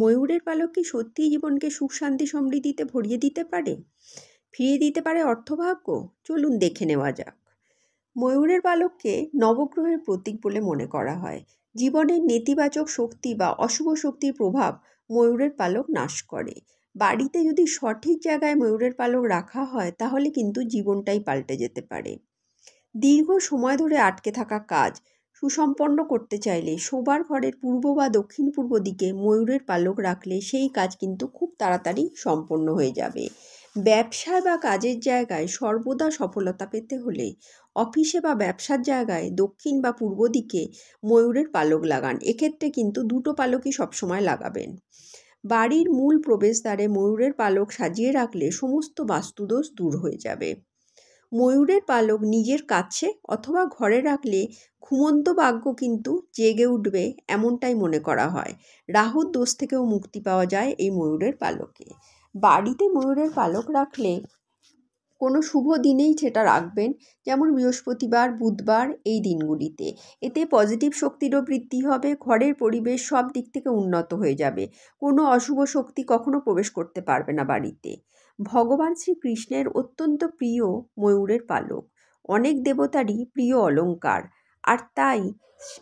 ময়ূরের পালক কি সত্যিই জীবনকে সুখ শান্তি সমৃদ্ধিতে ভরিয়ে দিতে পারে ফিরিয়ে দিতে পারে অর্থভাগ্য চলুন দেখে নেওয়া যাক ময়ূরের পালককে নবগ্রহের প্রতীক বলে মনে করা হয় জীবনের নেতিবাচক শক্তি বা অশুভ শক্তির প্রভাব ময়ূরের পালক নাশ করে বাড়িতে যদি সঠিক জায়গায় ময়ূরের পালক রাখা হয় তাহলে কিন্তু জীবনটাই পাল্টে যেতে পারে দীর্ঘ সময় ধরে আটকে থাকা কাজ সুসম্পন্ন করতে চাইলে শোবার ঘরের পূর্ব বা দক্ষিণ পূর্ব দিকে ময়ূরের পালক রাখলে সেই কাজ কিন্তু খুব তাড়াতাড়ি সম্পন্ন হয়ে যাবে ব্যবসায় বা কাজের জায়গায় সর্বদা সফলতা পেতে হলে অফিসে বা ব্যবসার জায়গায় দক্ষিণ বা পূর্ব দিকে ময়ূরের পালক লাগান এক্ষেত্রে কিন্তু দুটো পালকই সবসময় লাগাবেন বাড়ির মূল প্রবেশদ্বারে ময়ূরের পালক সাজিয়ে রাখলে সমস্ত বাস্তুদোষ দূর হয়ে যাবে ময়ূরের পালক নিজের কাছে অথবা ঘরে রাখলে ঘুমন্ত ভাগ্য কিন্তু জেগে উঠবে এমনটাই মনে করা হয় রাহুর দোষ থেকেও মুক্তি পাওয়া যায় এই ময়ূরের পালকে বাড়িতে ময়ূরের পালক রাখলে কোনো শুভ দিনেই সেটা রাখবেন যেমন বৃহস্পতিবার বুধবার এই দিনগুলিতে এতে পজিটিভ শক্তিরও বৃদ্ধি হবে ঘরের পরিবেশ সব দিক থেকে উন্নত হয়ে যাবে কোনো অশুভ শক্তি কখনো প্রবেশ করতে পারবে না বাড়িতে ভগবান শ্রীকৃষ্ণের অত্যন্ত প্রিয় ময়ূরের পালক অনেক দেবতারই প্রিয় অলঙ্কার আর তাই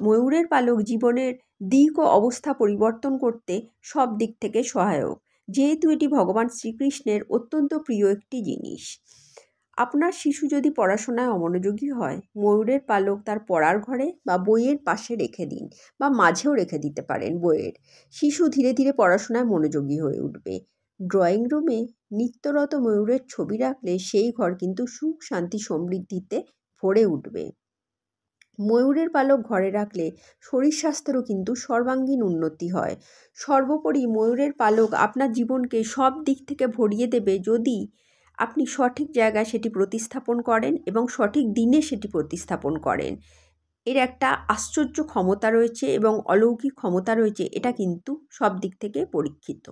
ময়ূরের পালক জীবনের দিক ও অবস্থা পরিবর্তন করতে সব দিক থেকে সহায়ক যেহেতু এটি ভগবান শ্রীকৃষ্ণের অত্যন্ত প্রিয় একটি জিনিস আপনার শিশু যদি পড়াশোনায় অমনোযোগী হয় ময়ূরের পালক তার পড়ার ঘরে বা বইয়ের পাশে রেখে দিন বা মাঝেও রেখে দিতে পারেন বইয়ের শিশু ধীরে ধীরে পড়াশোনায় মনোযোগী হয়ে উঠবে ড্রয়িং রুমে নিত্যরত ময়ূরের ছবি রাখলে সেই ঘর কিন্তু সুখ শান্তি সমৃদ্ধিতে ভরে উঠবে ময়ূরের পালক ঘরে রাখলে শরীর স্বাস্থ্যেরও কিন্তু সর্বাঙ্গীন উন্নতি হয় সর্বোপরি ময়ূরের পালক আপনার জীবনকে সব দিক থেকে ভরিয়ে দেবে যদি আপনি সঠিক জায়গায় সেটি প্রতিস্থাপন করেন এবং সঠিক দিনে সেটি প্রতিস্থাপন করেন এর একটা আশ্চর্য ক্ষমতা রয়েছে এবং অলৌকিক ক্ষমতা রয়েছে এটা কিন্তু সব দিক থেকে পরীক্ষিত